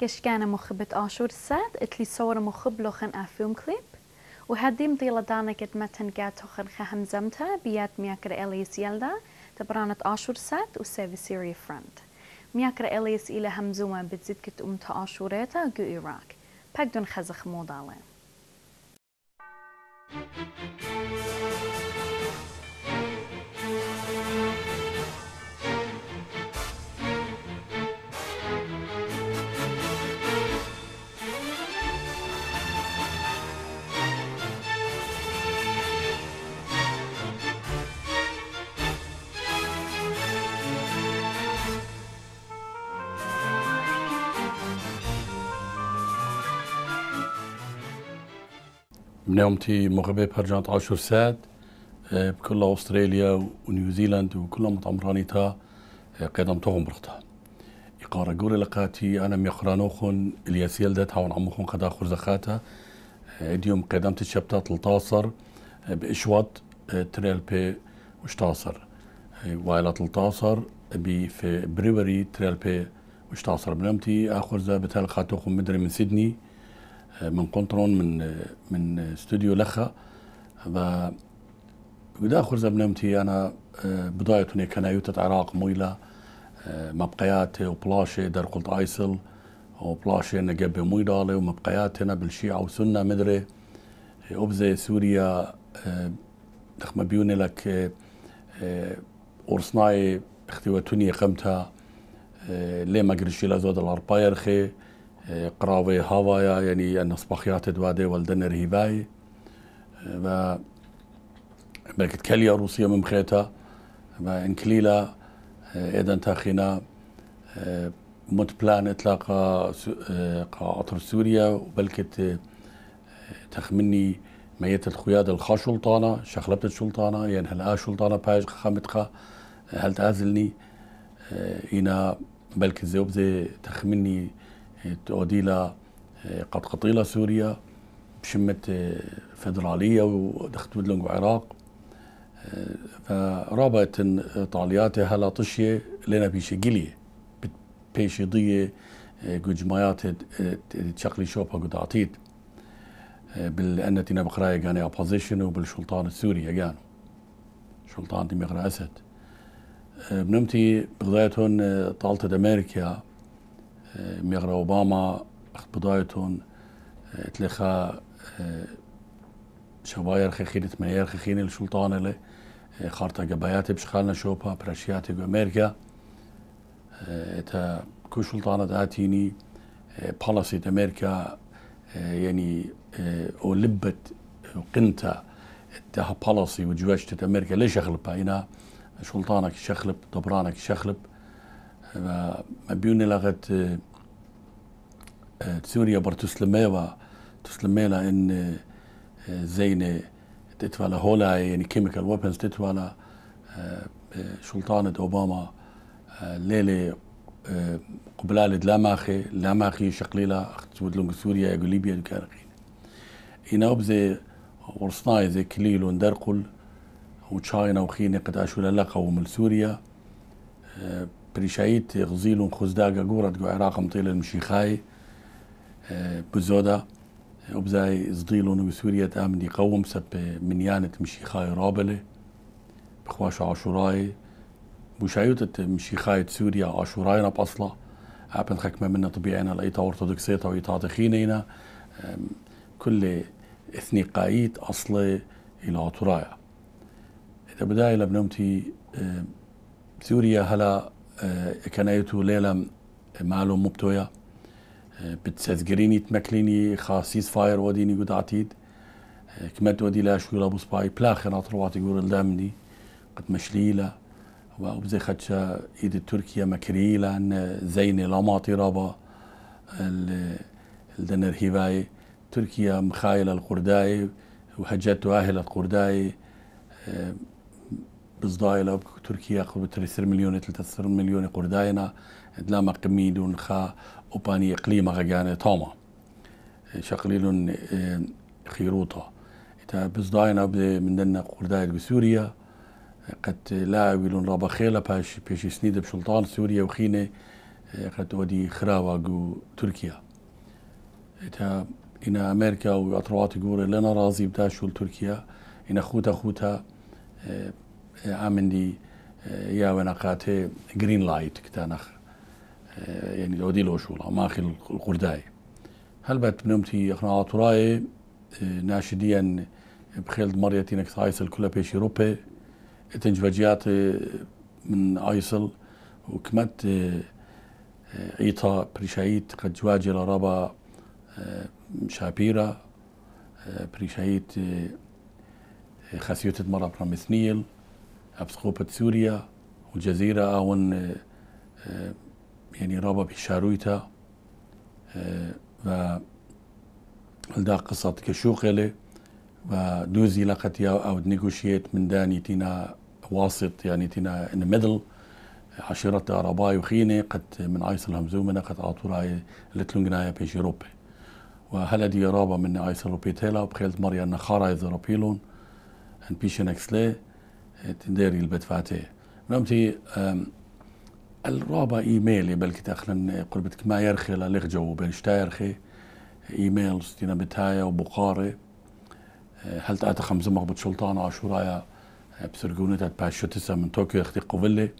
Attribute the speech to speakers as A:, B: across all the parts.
A: كش كان مخبة آشور ساد اتلي صور مخب لخن أفيوم كليب وهديم ديلا دانا كت متن جات تخن خهم زمتا بيات مياكر إليس يلدا تبرانة آشور ساد وسيفي سيري فرنت مياكر إليس إلى همزوما بتزيد كت أمتا آشوريتا جو إيراك باك دون خزخ موضالين Thank you. بنومتي مغربي برجانت عشر ساد آه، بكل أستراليا ونيوزيلاند وكل مطمرانيتا آه، قدم تهم برختا إقارة قول لقاتي أنا ميقرانوخن الياسيل دات هون عموخن قدا خرزخاتا اليوم آه، قدمت الشبتة 13 بإشواط تريل بي وشتاصر وإلى بي في بريوري تريل بي وشتاصر بنومتي آخر زابتها لقاتوخن مدري من سيدني من كنترون من من استوديو لخا و بدا خرزة أنا آه، بداية هناك كان يوتت عراق مويلا آه، مبقيات وبلاشي در قلت آيسل وبلاشي نقبي ومبقيات هنا بالشيعة وسنة مدري أبزي سوريا آه، دخمة بيوني لك ورصناي اختي وتوني قمتها ليه ما قرشي لازود الأربايرخي قراوه هوايا يعني أن أصبخيات دوادي والدن رهيباي و بلكت كليا روسيا ممخيتا و كليلا ايضا تاخينا مت بلان اطلاق قاطر سوريا وبلكت تخمني ميت الخياد الخا شلطانه شخلبت شلطانه يعني هل آ شلطانه باج خامتخا هل تعزلني انا بلكت زوبزي تخمني تؤدي الى آه، قد قطيله سوريا بشمه آه، فدراليه ودخلت بدلن وعراق آه، فرابط طالياتي هلا طشيه لنا بيشي قليه بيشي ضيه جوجمايات تشقلي شوبا قدعتيت بالأن تينا بقراية كان أوبوزيشن وبالشلطان السوري كان شلطان تيمي أسد بنمتي بغدايتهم طالت أمريكا آه، ميغرا اوباما بدايتون آه، تلخا آه، شواير خخينة منير خخينة السلطانة اللي خارطة جباياتي بشخالنا شوبا براشياتي بأمريكا تا كو سلطانة داتيني بالاسي أمريكا يعني ولبت قنتا تها بالاسي وجواجتة أمريكا ليش أخلبها هنا سلطانك شخلب دبرانك شخلب ma bi لغت سوريا për eh, eh, të slëmeva, të slëmela në eh, zejnë të të vala hola e në chemical weapons të të vala شلطانة أوباما ليلة سوريا يقول ليبيا كارقين إنا أبزي ورصناي زي كليل وندرقل وتشاينا وخيني قد أشول سوريا پریشاییت غزیل و خۆزداگە گۆڕەت گو عێراقم تێ لە مشیخای اه، بزۆدا وبزای زدیل و سووریەت ئامنی قەوم سەد پێ منیانت مشیخای بخواش عاشورای بوشايوت مشيخاية سوريا عاشوراينا بأصلا أبن خاكمة منا طبيعينا لأيطا أرثوذكسيتها وإيطا تخينينا كل إثنيقايت أصلي إلى ترايا إذا بداية لبنومتي سوريا هلا آه، كنايتو ليلة معلوم مبتويا آه، بتسذقريني تمكليني خاصيز فاير وديني قد عتيد آه، كمت ودي لا شوي لابو سباي بلاخر اطرواتي قول الدامني قد مشليلة وابزي خدشة ايد تركيا مكريلة ان زيني لاماطي رابا الدنر هيفاي تركيا مخايلة القرداي وهجت اهل القرداي بزدایە لە تورکیا خ بەترسر میلیۆنی مليون قرداينا قوردایەنە هەندلامە قمی خا ئۆپانی إقليم غجانة تاما شقلیلون خيروطة تا بزدایەنە بێ مندەنە قوردایە بە سووریا قەت لاویلون ڕابەخێ لە پاش پێشیستنی دەبشڵتان سووریا و خینێ قەتەوەدی خراوە و تورکیا تا ئینە ئەمریکا و ئەترواتی گۆرە لەنە ڕازی بدا شول تورکیا ئینە خوتە خوتە یا و قاتێ گرین لایت که تنخ یعنی کتان ما خیل ئۆدی هل بات قوردای تی بنمتی عطرای آه، ناشدیان بخیل بخێلت نکت نەکت ئایسل کولە روبه اتنج وجیات آه، من و وکمت ئیتا پریشاییت قد لە لرابا آه، شاپیرە پریشاییت خەسیوتت مرا پرامثنیل أبسقوبة سوريا والجزيرة اون آه، آه، يعني رابا بشارويتا آه، و لدا قصة و دوزي لقت يا او نيغوشيت من داني تينا واسط يعني تينا ان ميدل عشيرة أرباي وخينة قد من عيصل الهمزومنا قد عطوا راي لتلونغنايا بيش يوروبي وهلا دي رابا من عيصل روبيتيلا بخيلت مريا نخارا يزروبيلون ان بيشن نكسلي تنداري فاتي نمتي الرابع ايميل بلكي تاخلن قربتك ما يرخي لا جو بين شتايرخي ايميل ستينا بتايا وبقاري هل تأتى خمسة مغبط سلطان عاشورايا بسرقونة باشوتسا من طوكيو اختي قوفلي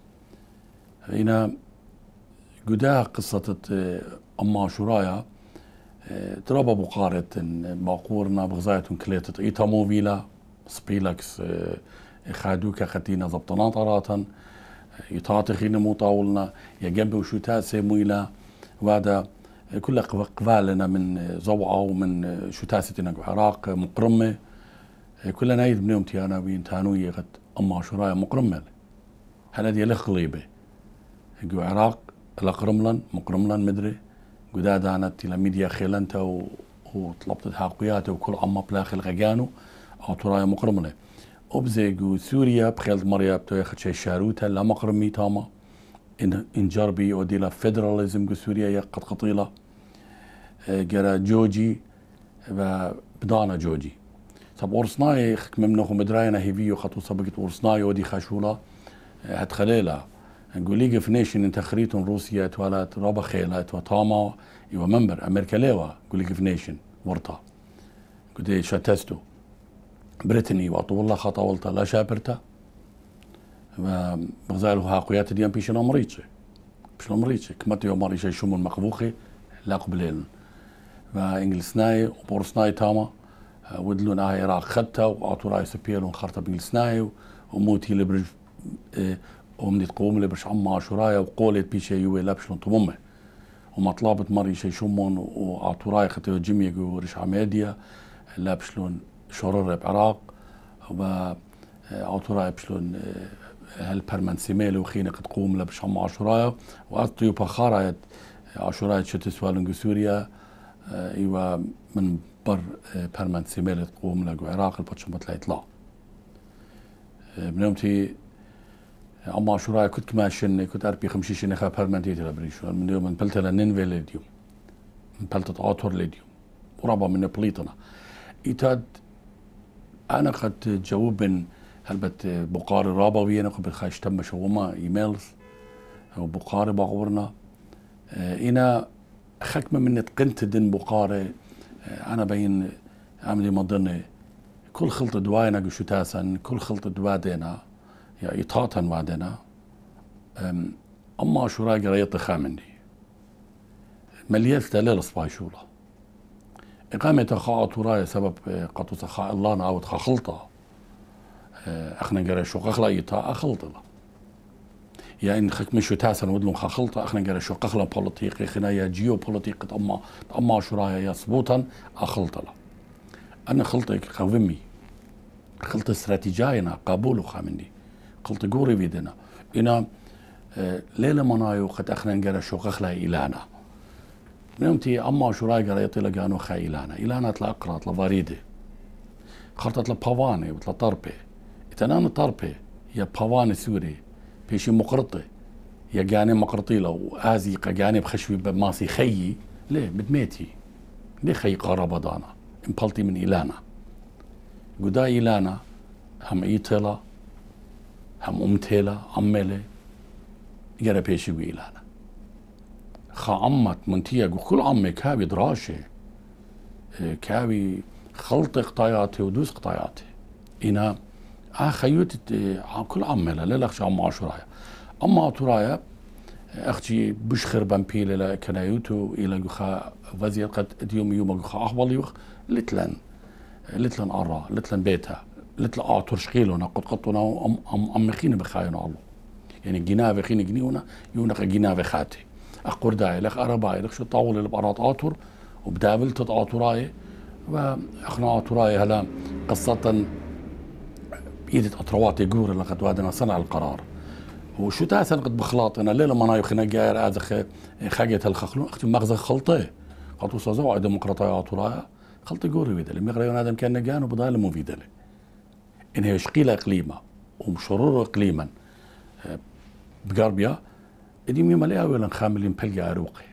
A: هنا قدا قصة آه، أما عاشورايا آه، ترابا بقارة باقورنا بغزاية كليتت إيتا موفيلا سبيلكس آه، خادووکە خەتینە زەبتەناتەڕاتەن یتاتەخینە موتاولنا یەگەم بە وشوتا سێمویلا وادا كل قبال لنا من زوعة ومن شتاستنا عراق مقرمة كلنا يد من يوم تيانا بين تانوية قد أما شرايا مقرمة هل هذه لخليبة جو عراق لقرملن مقرملن مدري قداد أنا تلاميديا خيلنتا وطلبت حقياته وكل أما بلاخ الغجانو أو ترايا مقرملة أبزيق سوريا بخيل مريا بتو ياخد خشي شاروتا لا مقرم ميتاما إن إن جربي وديلا فيدراليزم سوريا يا يقد قطيلة آه، جرا جوجي بدانا جوجي طب ورصناي خك ممنوخ مدراينا هيفيو خطو سبقت ورصناي ودي خاشولا آه، هات خليلا نقول ليج اوف نيشن انت خريتون روسيا توالات رابا تو تاما يو ممبر امريكا ليوا نقول ليج اوف نيشن ورطه قلت شاتستو بريتني وطول خطولت لا شابرتا بغزال هاقويات ديان بيش الامريكي بيش الامريكي كمت يوم مريشي شمون مقبوخي لا قبلين انجلسناي وبورسناي تاما ودلون آه عراق خدتا وعطو راي سبيل ونخرطة بانجلسناي وموتي لبرج آه، ومني تقوم لبرش عما شرايا وقولت بيشي يوي لابشلون تممه ومطلبت مريشي شمون وعطو راي خطيو جيميك ورش عمادية لابشلون شرور رب عراق و آه، عطورا ابشلون آه، هل پرمن سیمیل و قد قوم لبشام هم عشورا و از طیو عشورا شت سوريا آه، ايوا من بر پرمن سیمیل قوم لقو عراق البچم بطلع اطلاع بنومتي اما عشورا كنت كماشن كنت اربي خمشيش نخا پرمن تيتر بريشون من يوم من بلتا لنين فيل من بلتا عطور اليوم ورابا من بليطنا إتاد انا قد جاوب من هلبت بقار رابا وينا قد خاش تم شوما ايميلز او بقار بغورنا آه، انا خكمه من تقنت دن بقار آه، انا بين عملي مضني كل خلطة دواينا قشو كل خلطة دوا دينا يا إطاطا وعدنا أما شو راقي ريط خامني مليت دلال صباي شوله إقامة خاء تورا سبب آه، قط سخاء الله نعود خخلطة آه، أخنا جرى شو قخلا يتا أخلطة إن خك مش تاسن ودلون خخلطة أخنا جرى شو قخلا بوليتيق خنا يا جيو بوليتيق أما أما شو راي يا سبوتا أخلطة أنا خلطة خومي خلطة استراتيجينا قبول خامني خلطة جوري بيدنا إنا آه، ليلة منايو قد أخنا جرى شو قخلا إلانا نمتي اما شو رايك لە گیان و خەیلانە ئیلانات لە ئەقرات تلا ڤاریدێ خەرتت لە پەوانێ وت لە تەرپێ ئتەنانە تەرپێ یە پەوانە سوورێ پێشی مقرتێ یەگانێ مەقرتی لە و ئازی قەگانێ بخەشوی بە بماسي خەیی لێ بدمێتی لێ خي قەڕە دانا امبالتي من الانا گودا الانا هم ايتلا هم امتلا ئوم تێلە ئەممێلێ گەرە اه، اه، اه، خا خامت منطقة كل عمي كابي دراشة كابي خلط قطاياتي ودوس قطاياتي إنا آه خيوت كل عمي لا لا أخشى عم عشرايا أما عطرايا أختي بش خربان بيلا لا كنايوتو إلى جوخا وزير قد ديوم يوم جوخا أحوال يوخ لتلن لتلن أرى لتلن بيتا لتل أعطر شقيلونا قد قطونا أم أم أم خيني بخاينا الله يعني جنابة خينا جنيونا يونا جنابة خاتي akkordeilig شو slutt av oljeapparat ator وبدعملت تطعطراي واخنا عطراي هلا قصة بإيدة أطرواتي جور اللي قد وادنا صنع القرار وشو تاسن قد بخلاط انا ليلة ما نايو خنا جاير ازخ خاجت الخخلون اختي مغزخ خلطي خطو صزوع ديمقراطية عطراي خلطي قوري ويدلي مغريون ينادم كان نقان وبضايل مو فيدلي إنها لها إقليما ومشرور إقليما أه، بقربيا إديمي مليا ولا نخامل عروقي أروقي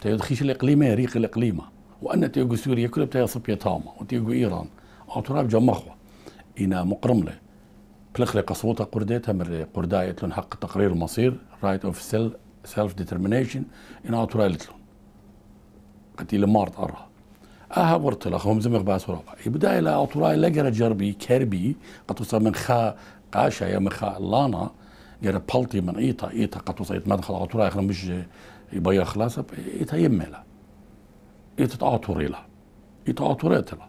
A: تيدخيش الإقليمة ريق الإقليمة وأن تيجو سوريا كلها بتاع صبية تاما وتيجو إيران أو تراب جام جمخوة إنا مقرم مقرملة بلخلي قصوتها قرديتها من قرداية لهم حق تقرير المصير رايت اوف سيل سيلف ديترمينيشن انا او أوتورالت لهم قتيل مارت ارى اها ورت هم زمغ باس ورابع بداية لا أوتوراي لقرا جربي كربي قد من خا قاشا يا من خا لانا gera بالتي من ايتا ايتا قطو سيد مدخل it اخر مش akhra خلاصة إيتا يملا إيتا تعطوري لا إيتا عطوريت لا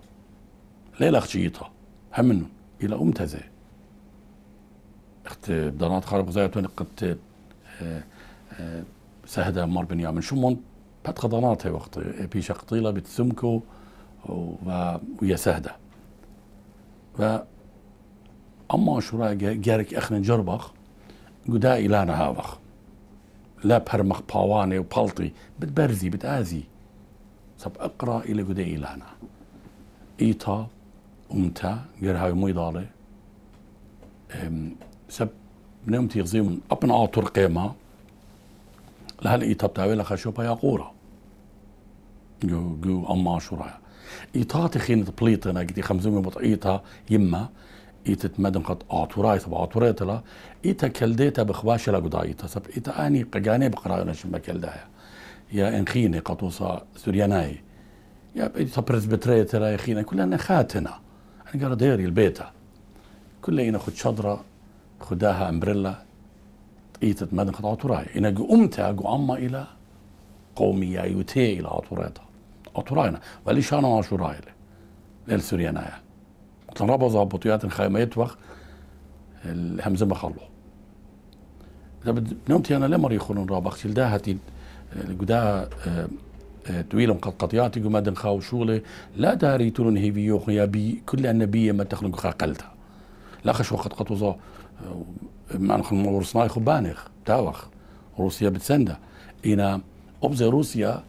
A: ليلة أختي إيتا همن إلى أمتزة أخت بدنات خارب زيتون قد آه، آه، سهدة بن يامن شو من بات قضانات وقت إيه، بيش قطيلة بتسمكو ويا سهدة و أما شو رايك جارك أخنا جربخ گودا إلى نهاوخ لا برمخ باواني وبالطي بتبرزي بتآزي صب اقرا الى سب إلى ئیلە گودە امتا غير هاي مو يضالي سب نمتی غزیم ابن ئاتور قيمة لها هەل بتاوي لها شوبا يا قورا جو جو أما شو رايا إيطاتي خينة بليطة أنا خمزومي خمسمية يما ایتت مەدم قەت ئاتورایە بە ئاتوڕێتەوە ئیتە کلدێتە بخواشە لە گوداییتە سب آنی قجانی قگانەی مکل بەکەلدایە یا انخینه قطوسا سوریانای یا لا انخینه کل یخینە خاتنا نەخاتنا ئەنگەرە دێری البێتە کل إنا خود شدرا خداها أمبريلا ایت مدن خد عطراي امتا قمتا اما إلى قومية يوتي إلى عطوريتا عطورينا وليش أنا عاشوراي للسوريانايا تنابض بطيئة يعني خيمة يتوخ الهمزة مخلو نمتي أنا لما يخون رابخ خسل ده هتي جدا آه، آه، قد قطياتي قما دنخاو شغلة لا داري بيو هيفيو بي كل النبي ما تخلق خاقلتها لا خش وقت قطوزا آه، ما نخن ورسناي بانخ تاوخ روسيا بتسنده إنا أبزي روسيا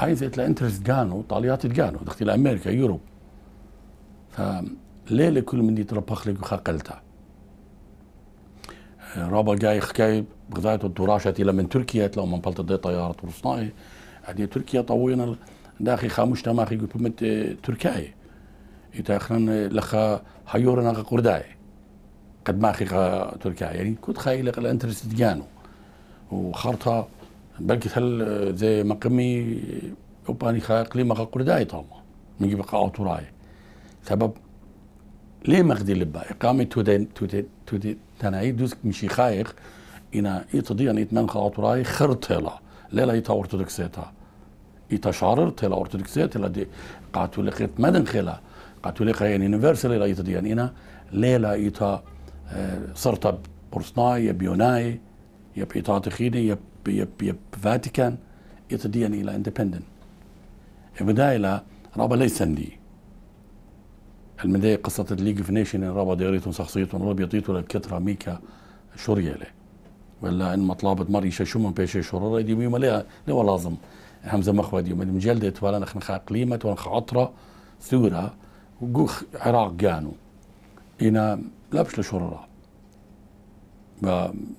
A: عايزة لا انترست جانو طاليات جانو دخلت لأمريكا يوروب فليلة كل من يتربخ لك وخقلتها آه، رابا جاي خكاي بغداية الدراشة إلى من تركيا لو من بلطة طيارة ورصنائي هذه تركيا طوينا داخل خاموش تماخي قلت تركيا يتاخرا لخا حيورنا قرداي قد ما خيقا تركيا يعني كنت خايل الانترست جانو وخرطها بلكي هل آه، زي مقمي وباني خا قليمة قرداي طالما من قبل قاعة راي سبب ليه مغدي لبا إقامة تودين تودين تودين تنعي دوزك مشي خايق إنا إيتضي أن إتمن خاطراي تيلا ليلا إيتا أرتودكسيتا إيتا شارر تلا لا لدي قاتو لقيت مدن خلا قاتو لقا يعني نفرس ليلا إيتضي أن إنا ليلا إيتا آه، صرت بورسناي يب يوناي يب بيتا تخيني يب يب يب فاتيكان إيتضي إلى اندبندن إبدا إلى رابا ليسن لي المدايه قصة الليج اوف نيشن الرابع دياريتهم شخصيتهم الرابع يطيتوا بكثرة ميكا شوريالة ولا إن مطلبة مري من بيش شرورة دي ميما لا لا لازم همزة مخوى دي من مجلدة ولا نخ نخ قليمة ولا نخ عطرة سورة وجوخ عراق جانو إنا لابش لشرورة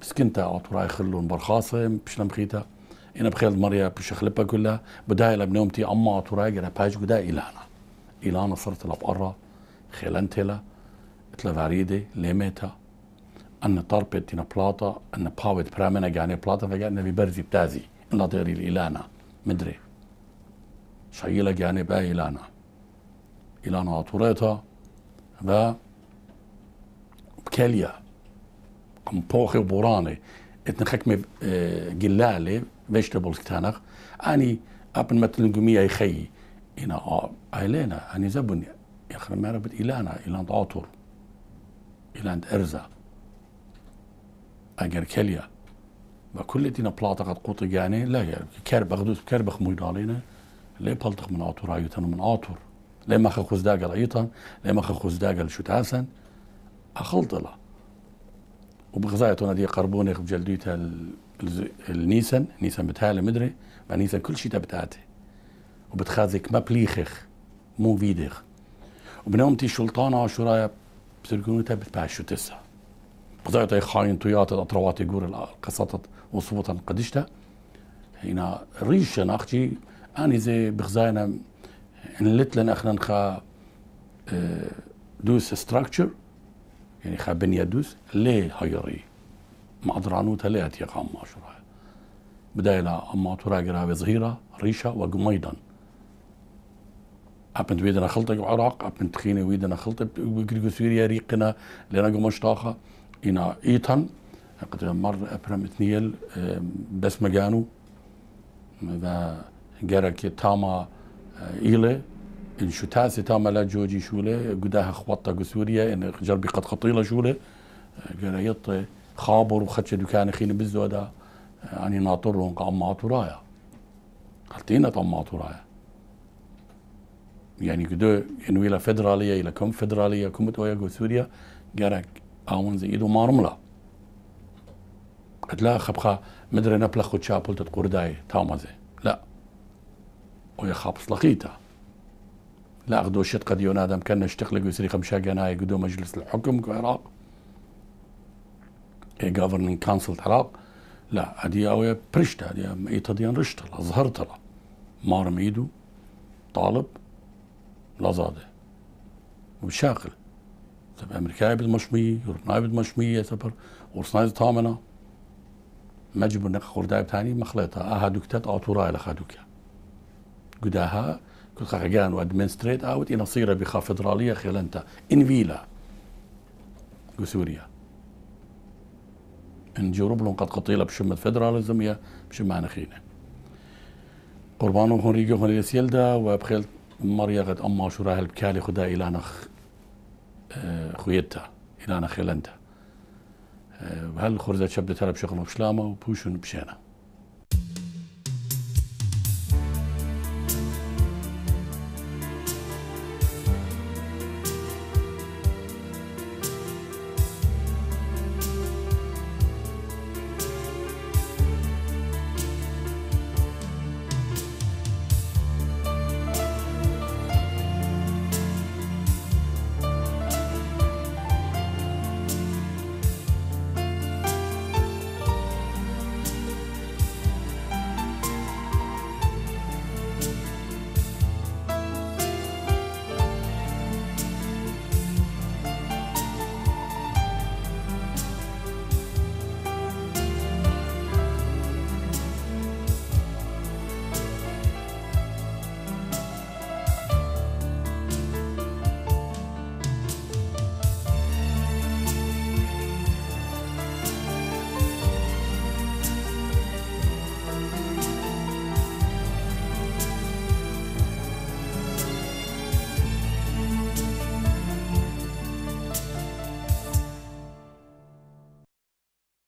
A: سكنتا عطرة يخلون برخاصة مش مخيتا انا بخيل مريا بشخلبها كلها بدايه لبنومتي اما طراق انا باج قدا الانا الانا صرت لبقرة اتلا Tlavaride, Lemeta, أن طربت إن بلاطة أن باوت برامنا يعني بلاطة فقالنا ببرزي بتازي إن لا الإلانا مدري شايلة يعني با إلانا إلانا أطوريتا با بكاليا قمبوخي وبوراني إتن خكمة آه، جلالة فيجتبلز كتانخ أني أبن اي خي إنا اه آيلانا أني زبني Ihren Mehrwert ilana, إيلانا إيلاند iland إيلاند اگر أجر و وكل دینا پلاتا قد قوت يعني لا يعني كرب بغدوس كرب بخ علينا لا بلطخ من عطور رايتن من عطور لا ما خخوز داقل ايطن لا ما خخوز داقل اخلط تاسن اخلطلا وبغزايتنا دي قربوني جلديتها النيسن نيسن بتهالي مدري مع نيسن كل شيء تبتاتي وبتخازك ما بليخخ مو فيدخ وبنومتي شلطانة عاشورايا بسرقونتا بتباشو تسا اي خاين طيات الاطروات يقول القصات وصوتا قدشتا هنا ريشة أنا أختي أنا زي بخزاينا ان لتلن أخنا خا آه، دوس ستراكشر يعني خا بنية دوس ليه هيري ما أدرانوتا ليه تيقام عاشورايا بداية أما تراجرها بظهيرة ريشة وقميضا أبنت ويدنا خلطك عراق أبنت خينا ويدنا خلطة بكريكو سوريا ريقنا لنا قو مشتاقة إنا إيطان قد مر أبرم إثنيل بس مجانو و جرك تاما آه، إيلة إن شو تاسي تاما لا جوجي شولة قداها خوطة قو سوريا إن جربي قد خطيلة شولة جريط آه، آه، خابر وخدش دكان خيني بزودا يعني ناطرهم قام معطورايا حتى هنا طمعتورايا يعني كده انوي إلى فدرالية إلى كم فدرالية كم تويا جو سوريا جارك آون زي إيدو مارملا قد لا خبخا مدري نبلا خد شابل تتقور داي تاومازي لا ويا خابص لقيتا لا أخدو شت قد يونادم كان نشتغل يسري خمشا جناي قدو مجلس الحكم العراق اي جافرنينج كونسل العراق لا هذه اويا برشتا هذه اي تديان رشتا ظهرت مارم ايدو طالب لازادة وشاغل طب امريكاي بالمشمية يورتناي بالمشمية تبر ورسناي طامنة ما جبوا نق خرداي بتاني مخلطة اها دكتات دوكتات اوتوراي لخادوكا قداها كنت خاقان وادمنستريت اوت ان صيرة بخا فدرالية خيلنتا ان فيلا قو سوريا ان جروب لهم قد قطيلة بشمة فدراليزم يا بشمة نخينة قربانو هنريجو هنريسيلدا وبخيلت ماریا قد اما شورا هل بكالي خدا إلانا خ... آه، خويتها إلانا خيلنتها آه، هل خرزة شبدتها بشغل وبشلامة وبوشن بشينا